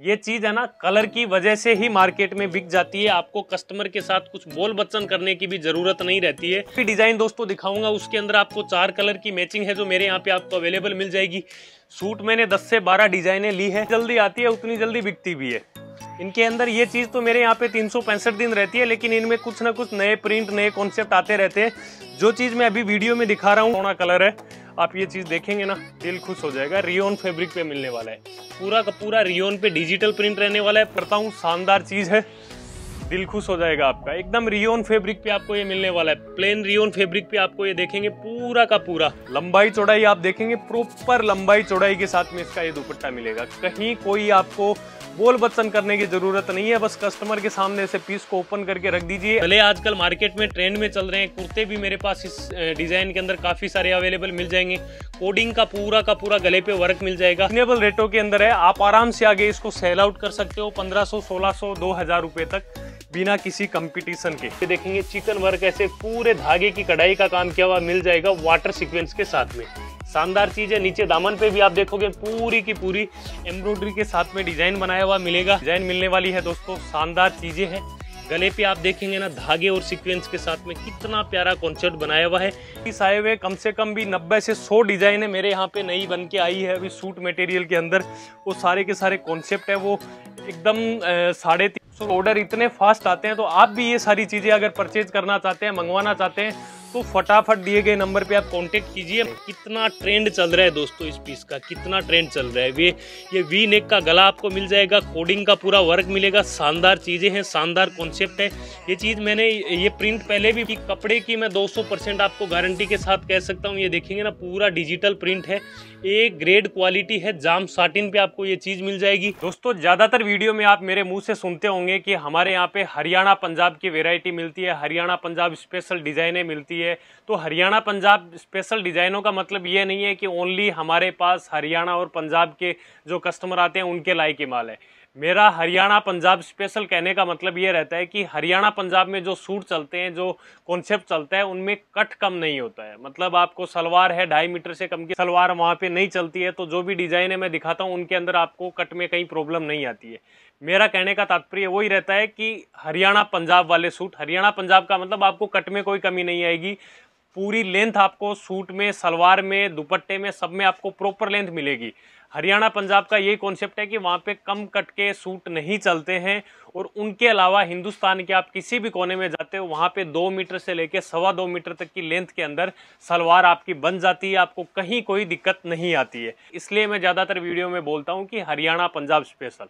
ये चीज़ है ना कलर की वजह से ही मार्केट में बिक जाती है आपको कस्टमर के साथ कुछ बोल बच्चन करने की भी जरूरत नहीं रहती है डिजाइन दोस्तों दिखाऊंगा उसके अंदर आपको चार कलर की मैचिंग है जो मेरे यहाँ पे आपको अवेलेबल मिल जाएगी सूट मैंने 10 से 12 डिजाइनें ली है जल्दी आती है उतनी जल्दी बिकती भी है इनके अंदर ये चीज़ तो मेरे यहाँ पे तीन दिन रहती है लेकिन इनमें कुछ ना कुछ नए प्रिंट नए कॉन्सेप्ट आते रहते हैं जो चीज़ मैं अभी वीडियो में दिखा रहा हूँ सोना कलर है आप ये चीज़ देखेंगे ना दिल खुश हो जाएगा रियोन फैब्रिक पे मिलने वाला है पूरा का पूरा रियोन पे डिजिटल प्रिंट रहने वाला है करता हूँ शानदार चीज़ है दिल खुश हो जाएगा आपका एकदम रियोन फैब्रिक पे आपको ये मिलने वाला है प्लेन रियोन फैब्रिक पे आपको ये देखेंगे पूरा का पूरा लंबाई चौड़ाई आप देखेंगे प्रॉपर लंबाई चौड़ाई के साथ में इसका ये दुपट्टा मिलेगा कहीं कोई आपको बोल बच्चन करने की जरूरत नहीं है बस कस्टमर के सामने से पीस को ओपन करके रख दीजिए भले आजकल मार्केट में ट्रेंड में चल रहे हैं कुर्ते भी मेरे पास इस डिजाइन के अंदर काफी सारे अवेलेबल मिल जाएंगे कोडिंग का पूरा का पूरा गले पे वर्क मिल जाएगा रिजनेबल रेटों के अंदर है आप आराम से आगे इसको सेल आउट कर सकते हो पंद्रह सौ सोलह सौ दो हजार रुपए तक बिना किसी कंपटीशन के ये देखेंगे चिकन वर्क ऐसे पूरे धागे की कढ़ाई का काम किया हुआ मिल जाएगा वाटर सीक्वेंस के साथ में शानदार चीज है नीचे दामन पे भी आप देखोगे पूरी की पूरी एम्ब्रॉयडरी के साथ में डिजाइन बनाया हुआ मिलेगा डिजाइन मिलने वाली है दोस्तों शानदार चीजें हैं गले पे आप देखेंगे ना धागे और सीक्वेंस के साथ में कितना प्यारा कॉन्सेप्ट बनाया हुआ है इस आए हुए कम से कम भी 90 से 100 डिजाइन है मेरे यहाँ पे नई बन के आई है अभी सूट मटेरियल के अंदर वो सारे के सारे कॉन्सेप्ट है वो एकदम साढ़े तीन सौ ऑर्डर इतने फास्ट आते हैं तो आप भी ये सारी चीज़ें अगर परचेज करना चाहते हैं मंगवाना चाहते हैं तो फटाफट दिए गए नंबर पे आप कांटेक्ट कीजिए कितना ट्रेंड चल रहा है दोस्तों इस पीस का कितना ट्रेंड चल रहा है ये ये वी नेक का गला आपको मिल जाएगा कोडिंग का पूरा वर्क मिलेगा शानदार चीज़ें हैं शानदार कॉन्सेप्ट है ये चीज़ मैंने ये प्रिंट पहले भी कपड़े की मैं दो परसेंट आपको गारंटी के साथ कह सकता हूँ ये देखेंगे ना पूरा डिजिटल प्रिंट है एक ग्रेड क्वालिटी है जाम साटिन पे आपको ये चीज़ मिल जाएगी दोस्तों ज़्यादातर वीडियो में आप मेरे मुंह से सुनते होंगे कि हमारे यहाँ पे हरियाणा पंजाब की वेरायटी मिलती है हरियाणा पंजाब स्पेशल डिज़ाइनें मिलती है है तो हरियाणा पंजाब स्पेशल डिज़ाइनों का मतलब ये नहीं है कि ओनली हमारे पास हरियाणा और पंजाब के जो कस्टमर आते हैं उनके लायक ही माल है मेरा हरियाणा पंजाब स्पेशल कहने का मतलब ये रहता है कि हरियाणा पंजाब में जो सूट चलते हैं जो कॉन्सेप्ट चलता है उनमें कट कम नहीं होता है मतलब आपको सलवार है ढाई मीटर से कम की सलवार वहाँ पे नहीं चलती है तो जो भी डिजाइन है मैं दिखाता हूँ उनके अंदर आपको कट में कहीं प्रॉब्लम नहीं आती है मेरा कहने का तात्पर्य वही रहता है कि हरियाणा पंजाब वाले सूट हरियाणा पंजाब का मतलब आपको कट में कोई कमी नहीं आएगी पूरी लेंथ आपको सूट में सलवार में दुपट्टे में सब में आपको प्रॉपर लेंथ मिलेगी हरियाणा पंजाब का ये कॉन्सेप्ट है कि वहाँ पे कम कट के सूट नहीं चलते हैं और उनके अलावा हिंदुस्तान के आप किसी भी कोने में जाते हो वहाँ पे दो मीटर से लेके सवा दो मीटर तक की लेंथ के अंदर सलवार आपकी बन जाती है आपको कहीं कोई दिक्कत नहीं आती है इसलिए मैं ज़्यादातर वीडियो में बोलता हूँ कि हरियाणा पंजाब स्पेशल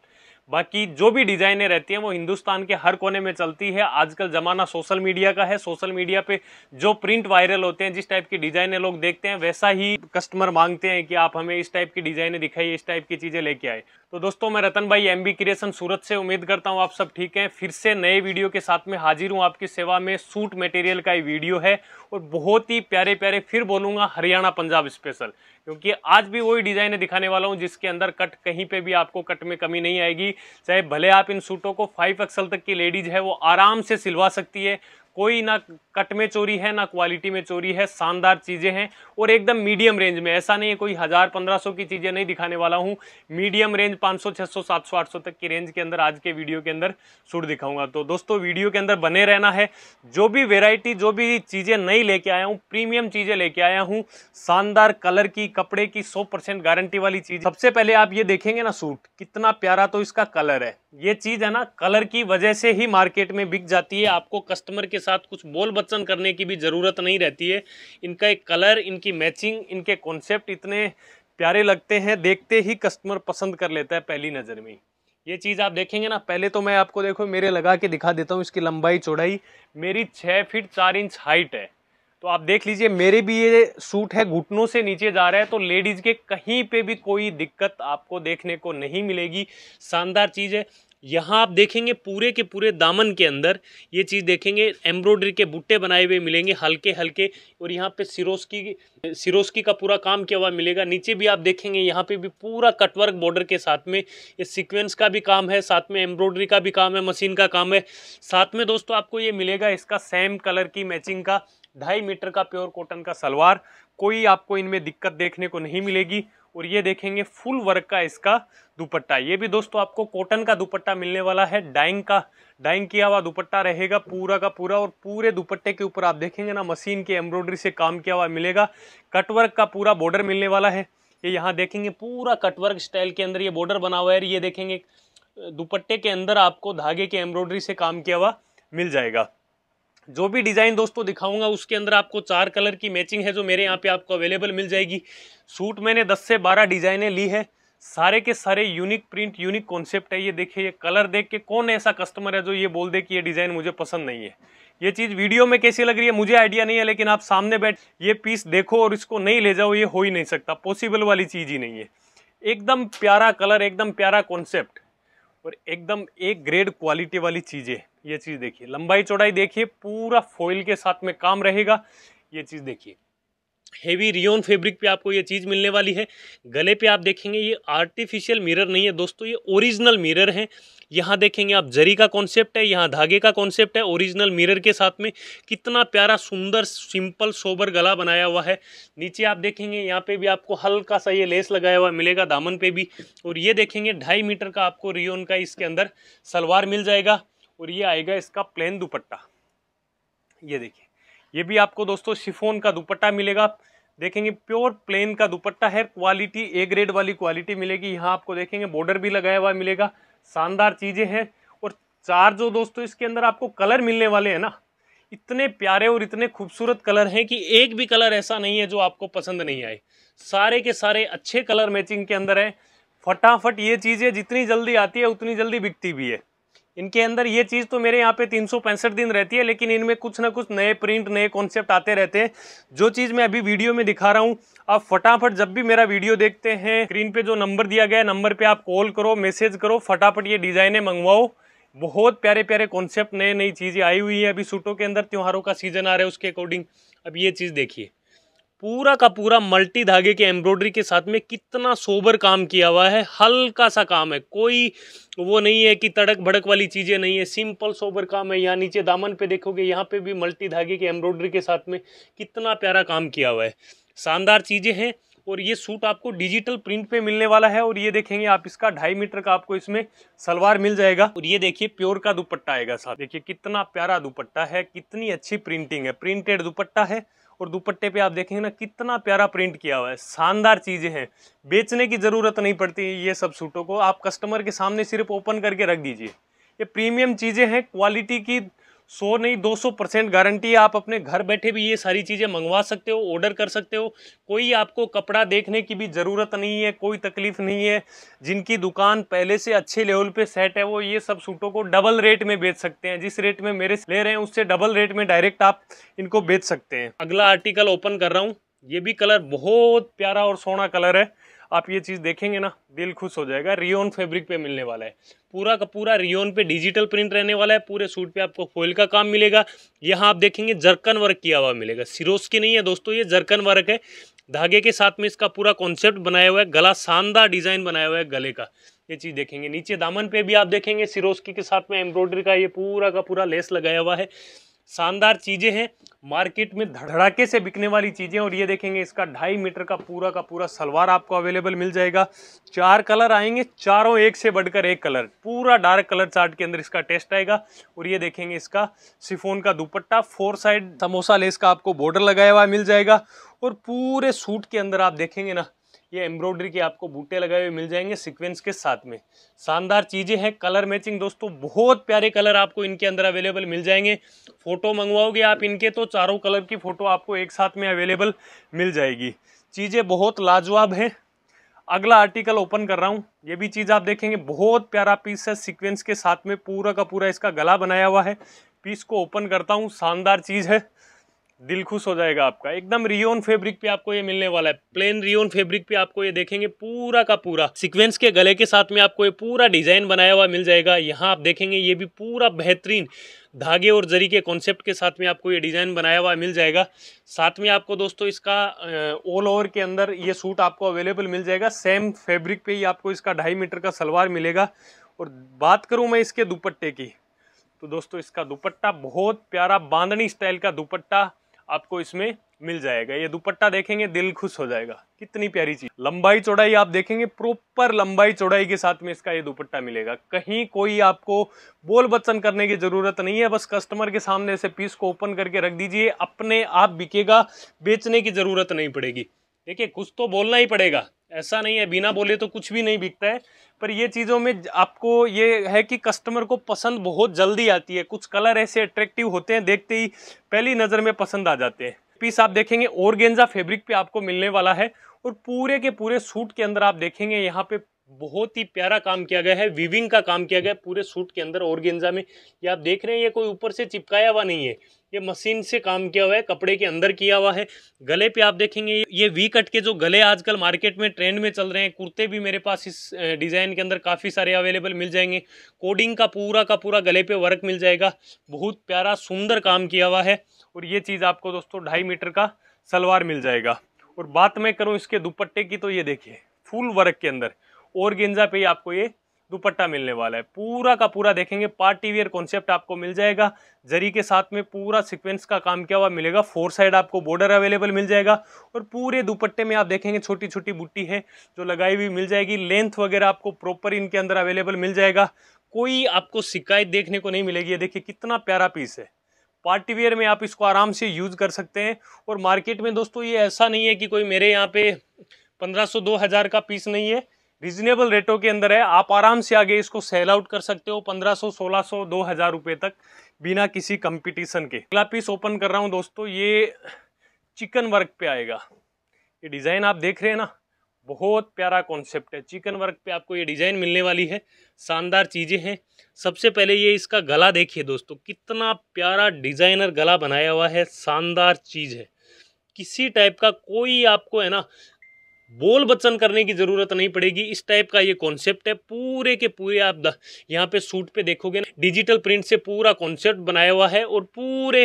बाकी जो भी डिज़ाइनें रहती हैं वो हिंदुस्तान के हर कोने में चलती है आजकल ज़माना सोशल मीडिया का है सोशल मीडिया पे जो प्रिंट वायरल होते हैं जिस टाइप की डिज़ाइनें लोग देखते हैं वैसा ही कस्टमर मांगते हैं कि आप हमें इस टाइप की डिज़ाइनें दिखाइए इस टाइप की चीज़ें लेके आए तो दोस्तों मैं रतन भाई एम बी क्रिएशन सूरत से उम्मीद करता हूँ आप सब ठीक हैं फिर से नए वीडियो के साथ में हाजिर हूँ आपकी सेवा में सूट मटेरियल का ये वीडियो है और बहुत ही प्यारे प्यारे फिर बोलूँगा हरियाणा पंजाब स्पेशल क्योंकि आज भी वही डिज़ाइनें दिखाने वाला हूँ जिसके अंदर कट कहीं पे भी आपको कट में कमी नहीं आएगी चाहे भले आप इन सूटों को फाइव एक्सल तक की लेडीज है वो आराम से सिलवा सकती है कोई ना कट में चोरी है ना क्वालिटी में चोरी है शानदार चीज़ें हैं और एकदम मीडियम रेंज में ऐसा नहीं है कोई हज़ार पंद्रह सौ की चीज़ें नहीं दिखाने वाला हूँ मीडियम रेंज पाँच सौ छः सौ सात सौ आठ सौ तक की रेंज के अंदर आज के वीडियो के अंदर सूट दिखाऊंगा तो दोस्तों वीडियो के अंदर बने रहना है जो भी वेराइटी जो भी चीज़ें नहीं लेके आया हूँ प्रीमियम चीज़ें लेके आया हूँ शानदार कलर की कपड़े की 100 परसेंट गारंटी वाली चीज सबसे पहले आप ये देखेंगे ना सूट कितना प्यारा तो इसका कलर है ये चीज है ना कलर की वजह से ही मार्केट में बिक जाती है आपको कस्टमर के साथ कुछ बोल बच्चन करने की भी जरूरत नहीं रहती है इनका एक कलर इनकी मैचिंग इनके कॉन्सेप्ट इतने प्यारे लगते हैं देखते ही कस्टमर पसंद कर लेता है पहली नज़र में ये चीज़ आप देखेंगे ना पहले तो मैं आपको देखो मेरे लगा के दिखा देता हूँ इसकी लंबाई चौड़ाई मेरी छः फीट चार इंच हाइट है तो आप देख लीजिए मेरे भी ये सूट है घुटनों से नीचे जा रहा है तो लेडीज़ के कहीं पे भी कोई दिक्कत आपको देखने को नहीं मिलेगी शानदार चीज़ है यहाँ आप देखेंगे पूरे के पूरे दामन के अंदर ये चीज़ देखेंगे एम्ब्रॉयडरी के बुट्टे बनाए हुए मिलेंगे हल्के हल्के और यहाँ पे सिरोस्की सिरोस्की का पूरा काम किया हुआ मिलेगा नीचे भी आप देखेंगे यहाँ पे भी पूरा कटवर्क बॉर्डर के साथ में ये सीक्वेंस का भी काम है साथ में एम्ब्रॉयडरी का भी काम है मशीन का काम है साथ में दोस्तों आपको ये मिलेगा इसका सेम कलर की मैचिंग का ढाई मीटर का प्योर कॉटन का सलवार कोई आपको इनमें दिक्कत देखने को नहीं मिलेगी और ये देखेंगे फुल वर्क का इसका दुपट्टा ये भी दोस्तों आपको कॉटन का दुपट्टा मिलने वाला है डाइंग का डाइंग किया हुआ दुपट्टा रहेगा पूरा का पूरा और पूरे दुपट्टे के ऊपर आप देखेंगे ना मशीन के एम्ब्रॉयडरी से काम किया हुआ मिलेगा कटवर्क का पूरा बॉर्डर मिलने वाला है ये यहाँ देखेंगे पूरा कटवर्क स्टाइल के अंदर ये बॉर्डर बना हुआ है ये देखेंगे दुपट्टे के अंदर आपको धागे के एम्ब्रॉयडरी से काम किया हुआ मिल जाएगा जो भी डिज़ाइन दोस्तों दिखाऊंगा उसके अंदर आपको चार कलर की मैचिंग है जो मेरे यहाँ पे आपको अवेलेबल मिल जाएगी सूट मैंने 10 से 12 डिज़ाइनें ली है सारे के सारे यूनिक प्रिंट यूनिक कॉन्सेप्ट है ये देखिए ये कलर देख के कौन ऐसा कस्टमर है जो ये बोल दे कि ये डिज़ाइन मुझे पसंद नहीं है ये चीज़ वीडियो में कैसी लग रही है मुझे आइडिया नहीं है लेकिन आप सामने बैठ ये पीस देखो और इसको नहीं ले जाओ ये हो ही नहीं सकता पॉसिबल वाली चीज़ ही नहीं है एकदम प्यारा कलर एकदम प्यारा कॉन्सेप्ट और एकदम एक ग्रेड क्वालिटी वाली चीज़ें ये चीज देखिए लंबाई चौड़ाई देखिए पूरा फॉइल के साथ में काम रहेगा ये चीज देखिए हेवी रियोन फैब्रिक पे आपको ये चीज़ मिलने वाली है गले पे आप देखेंगे ये आर्टिफिशियल मिरर नहीं है दोस्तों ये ओरिजिनल मिरर है यहाँ देखेंगे आप जरी का कॉन्सेप्ट है यहाँ धागे का कॉन्सेप्ट है ओरिजिनल मिरर के साथ में कितना प्यारा सुंदर सिंपल सोबर गला बनाया हुआ है नीचे आप देखेंगे यहाँ पे भी आपको हल्का सा ये लेस लगाया हुआ मिलेगा दामन पे भी और ये देखेंगे ढाई मीटर का आपको रियोन का इसके अंदर सलवार मिल जाएगा और ये आएगा इसका प्लेन दुपट्टा ये देखिए ये भी आपको दोस्तों शिफोन का दुपट्टा मिलेगा देखेंगे प्योर प्लेन का दुपट्टा है क्वालिटी ए ग्रेड वाली क्वालिटी मिलेगी यहाँ आपको देखेंगे बॉर्डर भी लगाया हुआ मिलेगा शानदार चीज़ें हैं और चार जो दोस्तों इसके अंदर आपको कलर मिलने वाले हैं ना इतने प्यारे और इतने खूबसूरत कलर हैं कि एक भी कलर ऐसा नहीं है जो आपको पसंद नहीं आए सारे के सारे अच्छे कलर मैचिंग के अंदर है फटाफट ये चीज़ें जितनी जल्दी आती है उतनी जल्दी बिकती भी है इनके अंदर ये चीज़ तो मेरे यहाँ पे तीन दिन रहती है लेकिन इनमें कुछ ना कुछ नए प्रिंट नए कॉन्सेप्ट आते रहते हैं जो चीज़ मैं अभी वीडियो में दिखा रहा हूँ आप फटाफट जब भी मेरा वीडियो देखते हैं स्क्रीन पे जो नंबर दिया गया है नंबर पे आप कॉल करो मैसेज करो फटाफट ये डिज़ाइनें मंगवाओ बहुत प्यारे प्यारे कॉन्सेप्ट नए नई चीज़ें आई हुई है अभी सूटों के अंदर त्योहारों का सीजन आ रहा है उसके अकॉर्डिंग अब ये चीज़ देखिए पूरा का पूरा मल्टी धागे के एम्ब्रॉयडरी के साथ में कितना सोबर काम किया हुआ है हल्का सा काम है कोई वो नहीं है कि तड़क भड़क वाली चीज़ें नहीं है सिंपल सोबर काम है यहाँ नीचे दामन पे देखोगे यहाँ पे भी मल्टी धागे के एम्ब्रॉयडरी के साथ में कितना प्यारा काम किया हुआ है शानदार चीज़ें हैं और ये सूट आपको डिजिटल प्रिंट पे मिलने वाला है और ये देखेंगे आप इसका ढाई मीटर का आपको इसमें सलवार मिल जाएगा और ये देखिए प्योर का दुपट्टा आएगा साथ देखिए कितना प्यारा दुपट्टा है कितनी अच्छी प्रिंटिंग है प्रिंटेड दुपट्टा है और दुपट्टे पे आप देखेंगे ना कितना प्यारा प्रिंट किया हुआ है शानदार चीज़ें हैं बेचने की ज़रूरत नहीं पड़ती ये सब सूटों को आप कस्टमर के सामने सिर्फ ओपन करके रख दीजिए ये प्रीमियम चीज़ें हैं क्वालिटी की सौ नहीं दो सौ परसेंट गारंटी आप अपने घर बैठे भी ये सारी चीज़ें मंगवा सकते हो ऑर्डर कर सकते हो कोई आपको कपड़ा देखने की भी ज़रूरत नहीं है कोई तकलीफ नहीं है जिनकी दुकान पहले से अच्छे लेवल पे सेट है वो ये सब सूटों को डबल रेट में बेच सकते हैं जिस रेट में मेरे ले रहे हैं उससे डबल रेट में डायरेक्ट आप इनको बेच सकते हैं अगला आर्टिकल ओपन कर रहा हूँ ये भी कलर बहुत प्यारा और सोना कलर है आप ये चीज़ देखेंगे ना दिल खुश हो जाएगा रियोन फैब्रिक पे मिलने वाला है पूरा का पूरा रियोन पे डिजिटल प्रिंट रहने वाला है पूरे सूट पे आपको फोइल का काम मिलेगा यहाँ आप देखेंगे जरकन वर्क किया हुआ मिलेगा सिरोस की नहीं है दोस्तों ये जरकन वर्क है धागे के साथ में इसका पूरा कॉन्सेप्ट बनाया हुआ है गला शानदार डिजाइन बनाया हुआ है गले का ये चीज़ देखेंगे नीचे दामन पे भी आप देखेंगे सिरोस्की के साथ में एम्ब्रॉयडरी का ये पूरा का पूरा लेस लगाया हुआ है शानदार चीज़ें हैं मार्केट में धड़ाके से बिकने वाली चीज़ें और ये देखेंगे इसका ढाई मीटर का पूरा का पूरा सलवार आपको अवेलेबल मिल जाएगा चार कलर आएंगे चारों एक से बढ़कर एक कलर पूरा डार्क कलर चार्ट के अंदर इसका टेस्ट आएगा और ये देखेंगे इसका सिफोन का dupatta four side samosa lace का आपको बॉर्डर लगाया हुआ मिल जाएगा और पूरे सूट के अंदर आप देखेंगे ना ये एम्ब्रॉयडरी के आपको बूटे लगाए हुए मिल जाएंगे सीक्वेंस के साथ में शानदार चीज़ें हैं कलर मैचिंग दोस्तों बहुत प्यारे कलर आपको इनके अंदर अवेलेबल मिल जाएंगे फ़ोटो मंगवाओगे आप इनके तो चारों कलर की फ़ोटो आपको एक साथ में अवेलेबल मिल जाएगी चीज़ें बहुत लाजवाब हैं अगला आर्टिकल ओपन कर रहा हूँ ये भी चीज़ आप देखेंगे बहुत प्यारा पीस है सिक्वेंस के साथ में पूरा का पूरा इसका गला बनाया हुआ है पीस को ओपन करता हूँ शानदार चीज़ है दिल खुश हो जाएगा आपका एकदम रियोन फैब्रिक पे आपको ये मिलने वाला है प्लेन रियोन फैब्रिक पे आपको ये देखेंगे पूरा का पूरा सीक्वेंस के गले के साथ में आपको ये पूरा डिजाइन बनाया हुआ मिल जाएगा यहाँ आप देखेंगे ये भी पूरा बेहतरीन धागे और जरी के कॉन्सेप्ट के साथ में आपको ये डिज़ाइन बनाया हुआ मिल जाएगा साथ में आपको दोस्तों इसका ऑल ओवर के अंदर ये सूट आपको अवेलेबल मिल जाएगा सेम फेब्रिक पे ही आपको इसका ढाई मीटर का सलवार मिलेगा और बात करूँ मैं इसके दुपट्टे की तो दोस्तों इसका दुपट्टा बहुत प्यारा बांधनी स्टाइल का दुपट्टा आपको इसमें मिल जाएगा ये दुपट्टा देखेंगे दिल खुश हो जाएगा कितनी प्यारी चीज लंबाई चौड़ाई आप देखेंगे प्रॉपर लंबाई चौड़ाई के साथ में इसका ये दुपट्टा मिलेगा कहीं कोई आपको बोल बच्चन करने की जरूरत नहीं है बस कस्टमर के सामने से पीस को ओपन करके रख दीजिए अपने आप बिकेगा बेचने की जरूरत नहीं पड़ेगी देखिए कुछ तो बोलना ही पड़ेगा ऐसा नहीं है बिना बोले तो कुछ भी नहीं बिकता है पर ये चीज़ों में आपको ये है कि कस्टमर को पसंद बहुत जल्दी आती है कुछ कलर ऐसे अट्रैक्टिव होते हैं देखते ही पहली नज़र में पसंद आ जाते हैं पीस आप देखेंगे ओरगेंजा फेब्रिक पे आपको मिलने वाला है और पूरे के पूरे सूट के अंदर आप देखेंगे यहाँ पे बहुत ही प्यारा काम किया गया है वीविंग का काम किया गया है पूरे सूट के अंदर और गेंजा में ये आप देख रहे हैं ये कोई ऊपर से चिपकाया हुआ नहीं है ये मशीन से काम किया हुआ है कपड़े के अंदर किया हुआ है गले पे आप देखेंगे ये वी कट के जो गले आजकल मार्केट में ट्रेंड में चल रहे हैं कुर्ते भी मेरे पास इस डिज़ाइन के अंदर काफ़ी सारे अवेलेबल मिल जाएंगे कोडिंग का पूरा का पूरा गले पे वर्क मिल जाएगा बहुत प्यारा सुंदर काम किया हुआ है और ये चीज़ आपको दोस्तों ढाई मीटर का सलवार मिल जाएगा और बात मैं करूँ इसके दुपट्टे की तो ये देखिए फुल वर्क के अंदर और गेंजा पे ही आपको ये दुपट्टा मिलने वाला है पूरा का पूरा देखेंगे पार्टी वेयर कॉन्सेप्ट आपको मिल जाएगा जरी के साथ में पूरा सीक्वेंस का काम किया हुआ मिलेगा फोर साइड आपको बॉर्डर अवेलेबल मिल जाएगा और पूरे दुपट्टे में आप देखेंगे छोटी छोटी बुट्टी है जो लगाई हुई मिल जाएगी लेंथ वगैरह आपको प्रॉपर इनके अंदर अवेलेबल मिल जाएगा कोई आपको शिकायत देखने को नहीं मिलेगी ये देखिए कितना प्यारा पीस है पार्टी वेयर में आप इसको आराम से यूज़ कर सकते हैं और मार्केट में दोस्तों ये ऐसा नहीं है कि कोई मेरे यहाँ पे पंद्रह सौ का पीस नहीं है रीजनेबल रेटों के अंदर है आप आराम से आगे इसको सेल आउट कर सकते हो 1500, 1600, 2000 रुपए तक बिना किसी कंपटीशन के अगला पीस ओपन कर रहा हूँ दोस्तों ये चिकन वर्क पे आएगा ये डिज़ाइन आप देख रहे हैं ना बहुत प्यारा कॉन्सेप्ट है चिकन वर्क पे आपको ये डिज़ाइन मिलने वाली है शानदार चीज़ें हैं सबसे पहले ये इसका गला देखिए दोस्तों कितना प्यारा डिज़ाइनर गला बनाया हुआ है शानदार चीज़ है किसी टाइप का कोई आपको है ना बोल बच्चन करने की ज़रूरत नहीं पड़ेगी इस टाइप का ये कॉन्सेप्ट है पूरे के पूरे आप यहाँ पे सूट पे देखोगे ना डिजिटल प्रिंट से पूरा कॉन्सेप्ट बनाया हुआ है और पूरे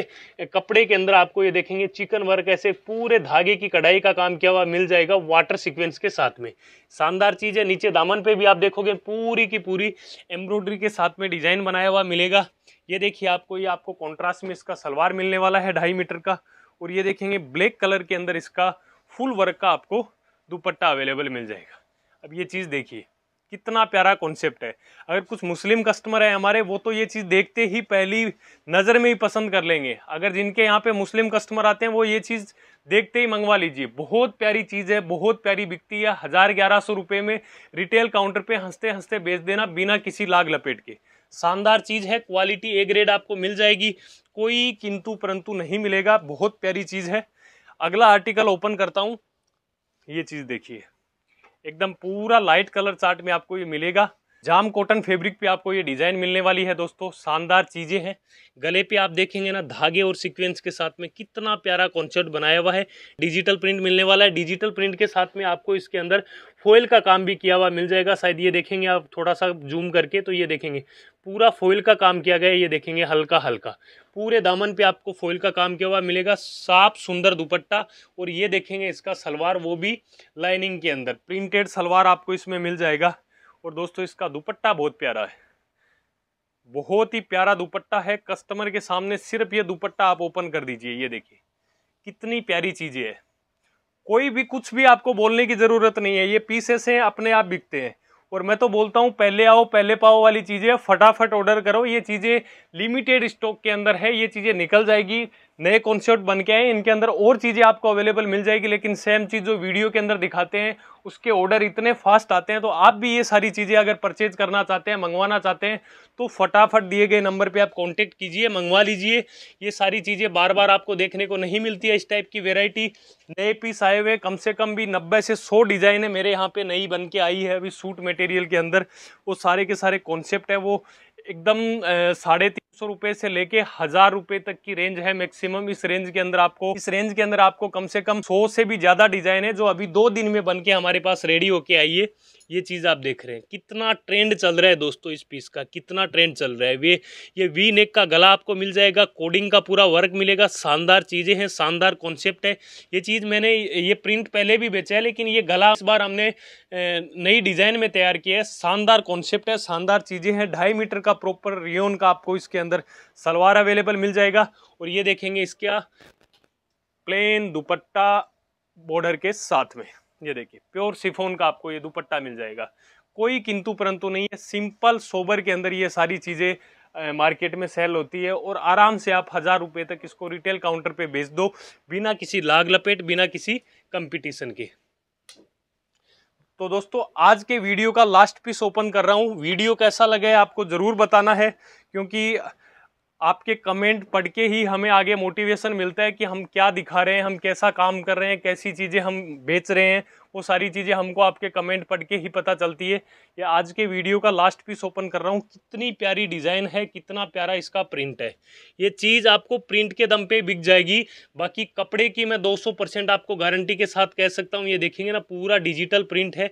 कपड़े के अंदर आपको ये देखेंगे चिकन वर्क ऐसे पूरे धागे की कढ़ाई का काम किया हुआ मिल जाएगा वाटर सिक्वेंस के साथ में शानदार चीज़ है नीचे दामन पे भी आप देखोगे पूरी की पूरी एम्ब्रॉयडरी के साथ में डिज़ाइन बनाया हुआ मिलेगा ये देखिए आपको ये आपको कॉन्ट्रास्ट में इसका सलवार मिलने वाला है ढाई मीटर का और ये देखेंगे ब्लैक कलर के अंदर इसका फुल वर्क का आपको दुपट्टा अवेलेबल मिल जाएगा अब ये चीज़ देखिए कितना प्यारा कॉन्सेप्ट है अगर कुछ मुस्लिम कस्टमर हैं हमारे वो तो ये चीज़ देखते ही पहली नज़र में ही पसंद कर लेंगे अगर जिनके यहाँ पे मुस्लिम कस्टमर आते हैं वो ये चीज़ देखते ही मंगवा लीजिए बहुत प्यारी चीज़ है बहुत प्यारी बिकती है हज़ार ग्यारह सौ रुपये में रिटेल काउंटर पे हंसते हंसते बेच देना बिना किसी लाग लपेट के शानदार चीज़ है क्वालिटी ए ग्रेड आपको मिल जाएगी कोई किंतु परंतु नहीं मिलेगा बहुत प्यारी चीज़ है अगला आर्टिकल ओपन करता हूँ ये चीज़ देखिए एकदम पूरा लाइट कलर चार्ट में आपको ये मिलेगा जाम कॉटन फैब्रिक पे आपको ये डिज़ाइन मिलने वाली है दोस्तों शानदार चीज़ें हैं गले पे आप देखेंगे ना धागे और सीक्वेंस के साथ में कितना प्यारा कॉन्सेप्ट बनाया हुआ है डिजिटल प्रिंट मिलने वाला है डिजिटल प्रिंट के साथ में आपको इसके अंदर फोइल का काम भी किया हुआ मिल जाएगा शायद ये देखेंगे आप थोड़ा सा जूम करके तो ये देखेंगे पूरा फोइल का काम किया गया है ये देखेंगे हल्का हल्का पूरे दामन पे आपको फोइल का काम किया हुआ मिलेगा साफ सुंदर दुपट्टा और ये देखेंगे इसका सलवार वो भी लाइनिंग के अंदर प्रिंटेड सलवार आपको इसमें मिल जाएगा और दोस्तों इसका दुपट्टा बहुत प्यारा है बहुत ही प्यारा दुपट्टा है कस्टमर के सामने सिर्फ ये दुपट्टा आप ओपन कर दीजिए ये देखिए कितनी प्यारी चीज़ें है कोई भी कुछ भी आपको बोलने की ज़रूरत नहीं है ये पीसेस हैं अपने आप बिकते हैं और मैं तो बोलता हूँ पहले आओ पहले पाओ वाली चीज़ें फटाफट ऑर्डर करो ये चीज़ें लिमिटेड स्टॉक के अंदर है ये चीज़ें निकल जाएगी नए कॉन्सेप्ट बन के आए इनके अंदर और चीज़ें आपको अवेलेबल मिल जाएगी लेकिन सेम चीज़ जो वीडियो के अंदर दिखाते हैं उसके ऑर्डर इतने फास्ट आते हैं तो आप भी ये सारी चीज़ें अगर परचेज करना चाहते हैं मंगवाना चाहते हैं तो फटाफट दिए गए नंबर पे आप कांटेक्ट कीजिए मंगवा लीजिए ये सारी चीज़ें बार बार आपको देखने को नहीं मिलती है इस टाइप की वेराइटी नए पीस आए हुए कम से कम भी नब्बे से सौ डिज़ाइन है मेरे यहाँ पर नई बन के आई है अभी सूट मटेरियल के अंदर वो सारे के सारे कॉन्सेप्ट है वो एकदम साढ़े सौ रुपए से लेके हजार रुपए तक की रेंज है मैक्सिमम इस रेंज के अंदर आपको इस रेंज के अंदर आपको कम से कम सौ से भी ज्यादा डिजाइन है जो अभी दो दिन में बन के हमारे पास रेडी होके आई है ये चीज़ आप देख रहे हैं कितना ट्रेंड चल रहा है दोस्तों इस पीस का कितना ट्रेंड चल रहा है ये ये वी नेक का गला आपको मिल जाएगा कोडिंग का पूरा वर्क मिलेगा शानदार चीज़ें हैं शानदार कॉन्सेप्ट है ये चीज़ मैंने ये प्रिंट पहले भी बेचा है लेकिन ये गला इस बार हमने नई डिज़ाइन में तैयार किया है शानदार कॉन्सेप्ट है शानदार चीज़ें हैं ढाई मीटर का प्रॉपर रियोन का आपको इसके अंदर सलवार अवेलेबल मिल जाएगा और ये देखेंगे इसका प्लेन दुपट्टा बॉर्डर के साथ में ये देखिए प्योर सिफोन का आपको ये दुपट्टा मिल जाएगा कोई किंतु परंतु नहीं है सिंपल सोबर के अंदर ये सारी चीज़ें मार्केट में सेल होती है और आराम से आप हज़ार रुपये तक इसको रिटेल काउंटर पे बेच दो बिना किसी लाग लपेट बिना किसी कंपटीशन के तो दोस्तों आज के वीडियो का लास्ट पीस ओपन कर रहा हूँ वीडियो कैसा लगे आपको ज़रूर बताना है क्योंकि आपके कमेंट पढ़ के ही हमें आगे मोटिवेशन मिलता है कि हम क्या दिखा रहे हैं हम कैसा काम कर रहे हैं कैसी चीज़ें हम बेच रहे हैं वो सारी चीज़ें हमको आपके कमेंट पढ़ के ही पता चलती है ये आज के वीडियो का लास्ट पीस ओपन कर रहा हूँ कितनी प्यारी डिज़ाइन है कितना प्यारा इसका प्रिंट है ये चीज़ आपको प्रिंट के दम पे बिक जाएगी बाकी कपड़े की मैं 200 परसेंट आपको गारंटी के साथ कह सकता हूँ ये देखेंगे ना पूरा डिजिटल प्रिंट है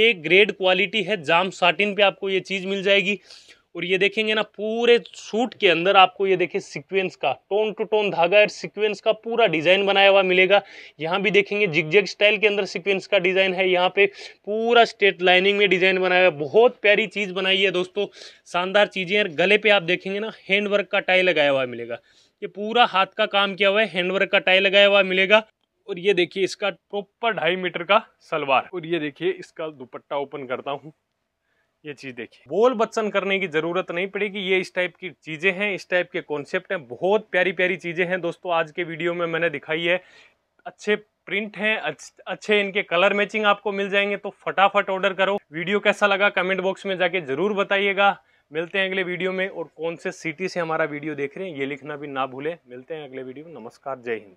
एक ग्रेड क्वालिटी है जाम साटिन पर आपको ये चीज़ मिल जाएगी और ये देखेंगे ना पूरे सूट के अंदर आपको ये देखिए सीक्वेंस का टोन टू टोन धागा और सीक्वेंस का पूरा डिजाइन बनाया हुआ मिलेगा यहाँ भी देखेंगे जिगजेग स्टाइल के अंदर सीक्वेंस का डिजाइन है यहाँ पे पूरा स्ट्रेट लाइनिंग में डिजाइन बनाया हुआ है बहुत प्यारी चीज बनाई है दोस्तों शानदार चीजें हैं गले पे आप देखेंगे ना हैंडवर्क का टाई लगाया हुआ मिलेगा ये पूरा हाथ का काम किया हुआ है हैंडवर्क का टाई लगाया हुआ मिलेगा और ये देखिए इसका प्रॉपर ढाई मीटर का सलवार और ये देखिए इसका दुपट्टा ओपन करता हूँ ये चीज़ देखिए बोल बच्चन करने की ज़रूरत नहीं पड़ेगी ये इस टाइप की चीज़ें हैं इस टाइप के कॉन्सेप्ट हैं बहुत प्यारी प्यारी चीज़ें हैं दोस्तों आज के वीडियो में मैंने दिखाई है अच्छे प्रिंट हैं अच्छे इनके कलर मैचिंग आपको मिल जाएंगे तो फटाफट ऑर्डर करो वीडियो कैसा लगा कमेंट बॉक्स में जाके ज़रूर बताइएगा मिलते हैं अगले वीडियो में और कौन से सिटी से हमारा वीडियो देख रहे हैं ये लिखना भी ना भूले मिलते हैं अगले वीडियो में नमस्कार जय हिंद